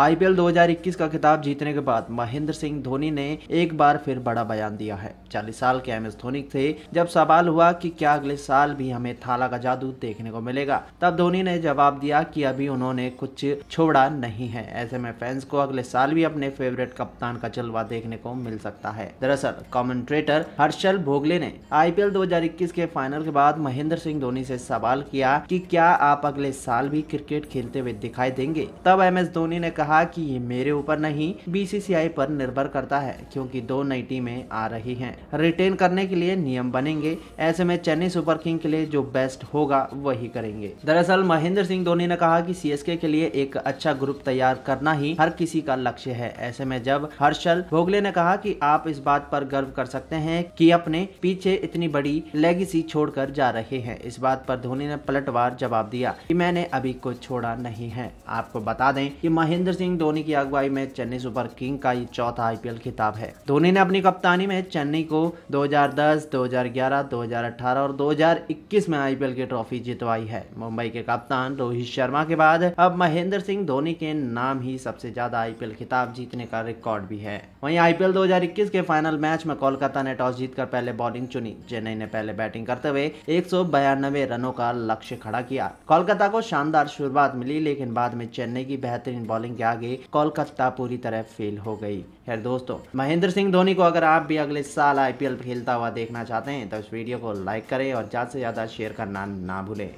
IPL 2021 का खिताब जीतने के बाद महेंद्र सिंह धोनी ने एक बार फिर बड़ा बयान दिया है चालीस साल के एम एस धोनी थे जब सवाल हुआ कि क्या अगले साल भी हमें थाला का जादू देखने को मिलेगा तब धोनी ने जवाब दिया कि अभी उन्होंने कुछ छोड़ा नहीं है ऐसे में फैंस को अगले साल भी अपने फेवरेट कप्तान का जलवा देखने को मिल सकता है दरअसल कॉमेंट्रेटर हर्षल भोगले ने आई पी के फाइनल के बाद महेंद्र सिंह धोनी ऐसी सवाल किया कि क्या आप अगले साल भी क्रिकेट खेलते हुए दिखाई देंगे तब एम एस धोनी ने कहा कहा कि ये मेरे ऊपर नहीं बीसीसीआई पर निर्भर करता है क्योंकि दो नई टीमें आ रही हैं रिटेन करने के लिए नियम बनेंगे ऐसे में चेन्नई सुपर किंग के लिए जो बेस्ट होगा वही करेंगे दरअसल महेंद्र सिंह धोनी ने कहा कि सीएसके के लिए एक अच्छा ग्रुप तैयार करना ही हर किसी का लक्ष्य है ऐसे में जब हर्षल भोगले ने कहा कि आप इस बात पर गर्व कर सकते हैं कि अपने पीछे इतनी बड़ी लेगेसी छोड़कर जा रहे हैं इस बात पर धोनी ने पलटवार जवाब दिया कि मैंने अभी कुछ छोड़ा नहीं है आपको बता दें कि महेंद्र महेंद्र सिंह धोनी की अगुवाई में चेन्नई सुपर किंग का ये चौथा आईपीएल खिताब है धोनी ने अपनी कप्तानी में चेन्नई को 2010, 2011, 2018 और 2021 में आईपीएल की ट्रॉफी जितवाई है मुंबई के कप्तान रोहित शर्मा के बाद अब महेंद्र सिंह धोनी के नाम ही सबसे ज्यादा आईपीएल खिताब जीतने का रिकॉर्ड भी है वहीं आईपीएल 2021 के फाइनल मैच में कोलकाता ने टॉस जीतकर पहले बॉलिंग चुनी चेन्नई ने पहले बैटिंग करते हुए एक रनों का लक्ष्य खड़ा किया कोलकाता को शानदार शुरुआत मिली लेकिन बाद में चेन्नई की बेहतरीन बॉलिंग के आगे कोलकाता पूरी तरह फेल हो गई खैर दोस्तों महेंद्र सिंह धोनी को अगर आप भी अगले साल आईपीएल खेलता हुआ देखना चाहते हैं तो इस वीडियो को लाइक करें और ज़्यादा से ज़्यादा शेयर करना ना भूलें